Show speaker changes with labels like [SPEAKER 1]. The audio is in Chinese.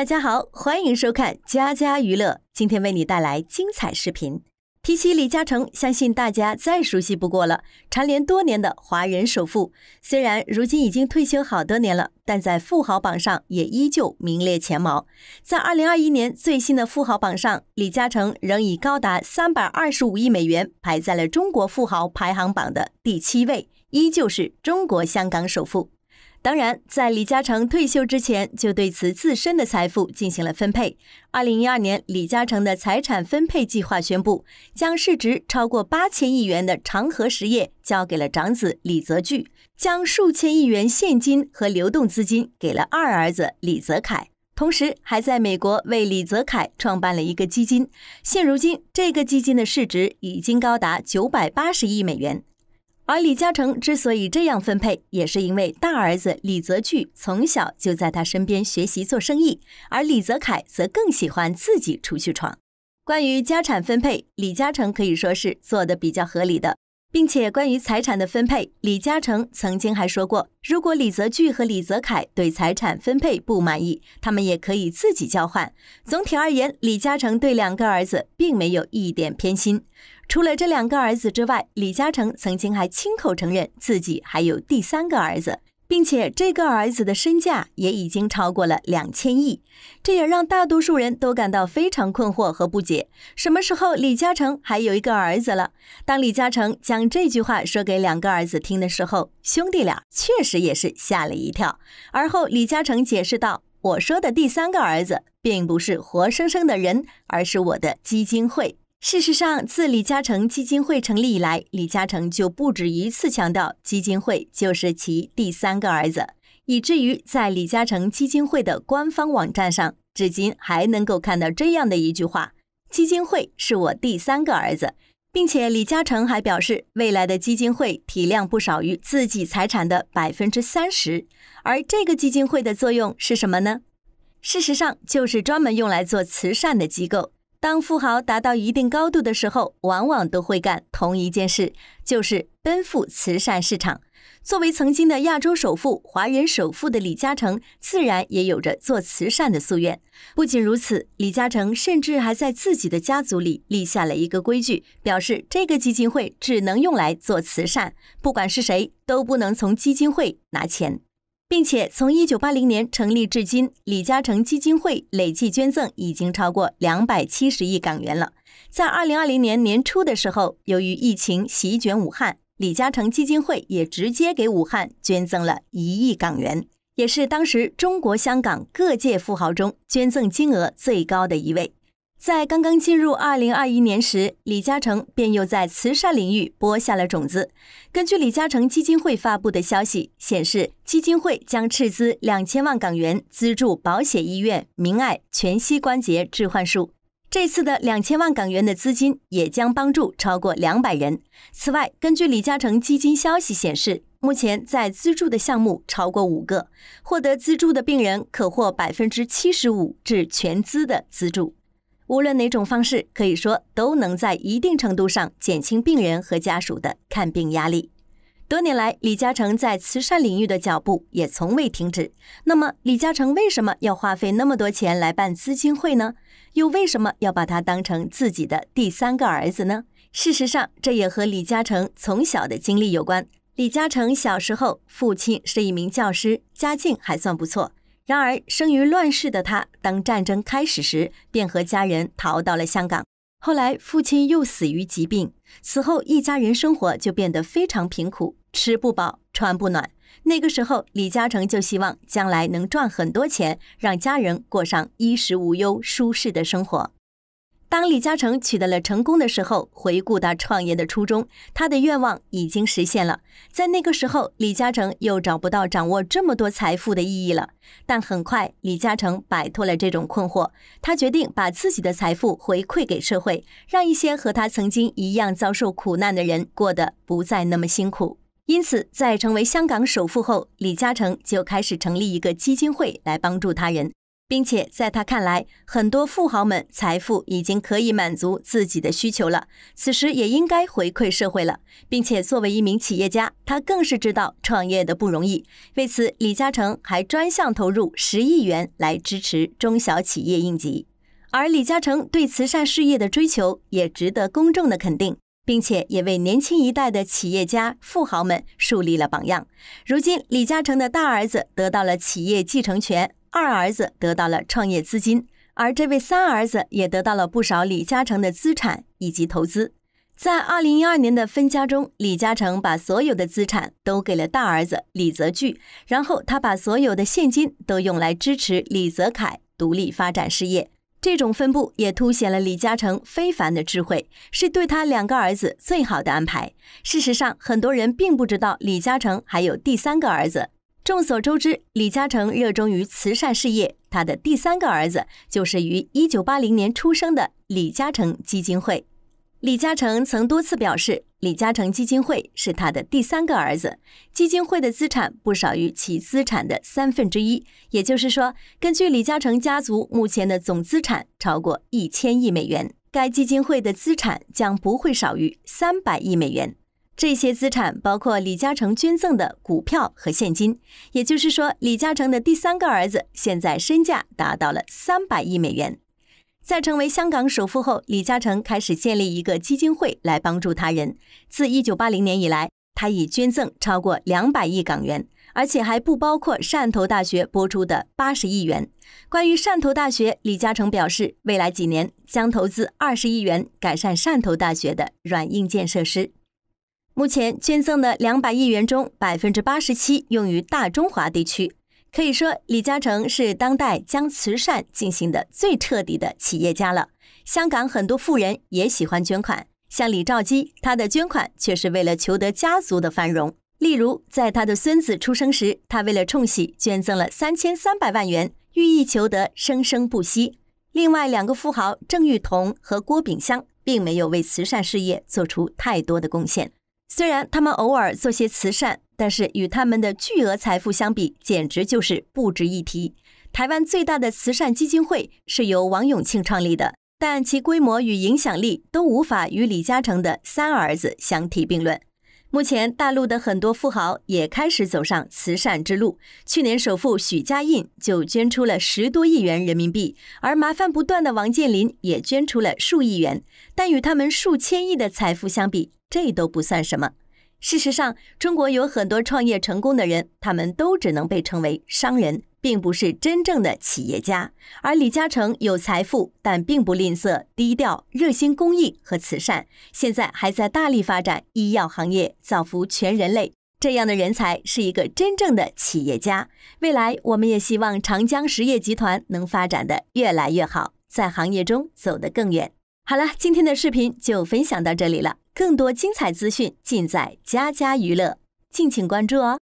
[SPEAKER 1] 大家好，欢迎收看家家娱乐。今天为你带来精彩视频。提起李嘉诚，相信大家再熟悉不过了，蝉联多年的华人首富。虽然如今已经退休好多年了，但在富豪榜上也依旧名列前茅。在二零二一年最新的富豪榜上，李嘉诚仍以高达三百二十五亿美元排在了中国富豪排行榜的第七位，依旧是中国香港首富。当然，在李嘉诚退休之前，就对此自身的财富进行了分配。二零一二年，李嘉诚的财产分配计划宣布，将市值超过八千亿元的长和实业交给了长子李泽钜，将数千亿元现金和流动资金给了二儿子李泽楷，同时还在美国为李泽楷创办了一个基金。现如今，这个基金的市值已经高达九百八十亿美元。而李嘉诚之所以这样分配，也是因为大儿子李泽钜从小就在他身边学习做生意，而李泽楷则更喜欢自己出去闯。关于家产分配，李嘉诚可以说是做的比较合理的，并且关于财产的分配，李嘉诚曾经还说过，如果李泽钜和李泽楷对财产分配不满意，他们也可以自己交换。总体而言，李嘉诚对两个儿子并没有一点偏心。除了这两个儿子之外，李嘉诚曾经还亲口承认自己还有第三个儿子，并且这个儿子的身价也已经超过了两千亿，这也让大多数人都感到非常困惑和不解。什么时候李嘉诚还有一个儿子了？当李嘉诚将这句话说给两个儿子听的时候，兄弟俩确实也是吓了一跳。而后，李嘉诚解释道：“我说的第三个儿子，并不是活生生的人，而是我的基金会。”事实上，自李嘉诚基金会成立以来，李嘉诚就不止一次强调，基金会就是其第三个儿子，以至于在李嘉诚基金会的官方网站上，至今还能够看到这样的一句话：“基金会是我第三个儿子。”并且，李嘉诚还表示，未来的基金会体量不少于自己财产的百分之三十。而这个基金会的作用是什么呢？事实上，就是专门用来做慈善的机构。当富豪达到一定高度的时候，往往都会干同一件事，就是奔赴慈善市场。作为曾经的亚洲首富、华人首富的李嘉诚，自然也有着做慈善的夙愿。不仅如此，李嘉诚甚至还在自己的家族里立下了一个规矩，表示这个基金会只能用来做慈善，不管是谁都不能从基金会拿钱。并且从一九八零年成立至今，李嘉诚基金会累计捐赠已经超过两百七十亿港元了。在二零二零年年初的时候，由于疫情席卷武汉，李嘉诚基金会也直接给武汉捐赠了一亿港元，也是当时中国香港各界富豪中捐赠金额最高的一位。在刚刚进入二零二一年时，李嘉诚便又在慈善领域播下了种子。根据李嘉诚基金会发布的消息显示，基金会将斥资两千万港元资助保险医院明爱全膝关节置换术。这次的两千万港元的资金也将帮助超过两百人。此外，根据李嘉诚基金消息显示，目前在资助的项目超过五个，获得资助的病人可获百分之七十五至全资的资助。无论哪种方式，可以说都能在一定程度上减轻病人和家属的看病压力。多年来，李嘉诚在慈善领域的脚步也从未停止。那么，李嘉诚为什么要花费那么多钱来办基金会呢？又为什么要把他当成自己的第三个儿子呢？事实上，这也和李嘉诚从小的经历有关。李嘉诚小时候，父亲是一名教师，家境还算不错。然而，生于乱世的他，当战争开始时，便和家人逃到了香港。后来，父亲又死于疾病，此后一家人生活就变得非常贫苦，吃不饱，穿不暖。那个时候，李嘉诚就希望将来能赚很多钱，让家人过上衣食无忧、舒适的生活。当李嘉诚取得了成功的时候，回顾他创业的初衷，他的愿望已经实现了。在那个时候，李嘉诚又找不到掌握这么多财富的意义了。但很快，李嘉诚摆脱了这种困惑，他决定把自己的财富回馈给社会，让一些和他曾经一样遭受苦难的人过得不再那么辛苦。因此，在成为香港首富后，李嘉诚就开始成立一个基金会来帮助他人。并且在他看来，很多富豪们财富已经可以满足自己的需求了，此时也应该回馈社会了。并且作为一名企业家，他更是知道创业的不容易。为此，李嘉诚还专项投入十亿元来支持中小企业应急。而李嘉诚对慈善事业的追求也值得公众的肯定，并且也为年轻一代的企业家富豪们树立了榜样。如今，李嘉诚的大儿子得到了企业继承权。二儿子得到了创业资金，而这位三儿子也得到了不少李嘉诚的资产以及投资。在二零一二年的分家中，李嘉诚把所有的资产都给了大儿子李泽钜，然后他把所有的现金都用来支持李泽楷独立发展事业。这种分布也凸显了李嘉诚非凡的智慧，是对他两个儿子最好的安排。事实上，很多人并不知道李嘉诚还有第三个儿子。众所周知，李嘉诚热衷于慈善事业。他的第三个儿子就是于1980年出生的李嘉诚基金会。李嘉诚曾多次表示，李嘉诚基金会是他的第三个儿子。基金会的资产不少于其资产的三分之一，也就是说，根据李嘉诚家族目前的总资产超过一千亿美元，该基金会的资产将不会少于三百亿美元。这些资产包括李嘉诚捐赠的股票和现金。也就是说，李嘉诚的第三个儿子现在身价达到了三百亿美元。在成为香港首富后，李嘉诚开始建立一个基金会来帮助他人。自一九八零年以来，他已捐赠超过两百亿港元，而且还不包括汕头大学拨出的八十亿元。关于汕头大学，李嘉诚表示，未来几年将投资二十亿元改善汕头大学的软硬件设施。目前捐赠的两百亿元中，百分之八十七用于大中华地区。可以说，李嘉诚是当代将慈善进行的最彻底的企业家了。香港很多富人也喜欢捐款，像李兆基，他的捐款却是为了求得家族的繁荣。例如，在他的孙子出生时，他为了冲喜捐赠了三千三百万元，寓意求得生生不息。另外两个富豪郑裕彤和郭炳湘，并没有为慈善事业做出太多的贡献。虽然他们偶尔做些慈善，但是与他们的巨额财富相比，简直就是不值一提。台湾最大的慈善基金会是由王永庆创立的，但其规模与影响力都无法与李嘉诚的三儿子相提并论。目前，大陆的很多富豪也开始走上慈善之路。去年首富许家印就捐出了十多亿元人民币，而麻烦不断的王健林也捐出了数亿元，但与他们数千亿的财富相比，这都不算什么。事实上，中国有很多创业成功的人，他们都只能被称为商人，并不是真正的企业家。而李嘉诚有财富，但并不吝啬，低调热心公益和慈善，现在还在大力发展医药行业，造福全人类。这样的人才是一个真正的企业家。未来，我们也希望长江实业集团能发展的越来越好，在行业中走得更远。好了，今天的视频就分享到这里了。更多精彩资讯尽在家家娱乐，敬请关注哦。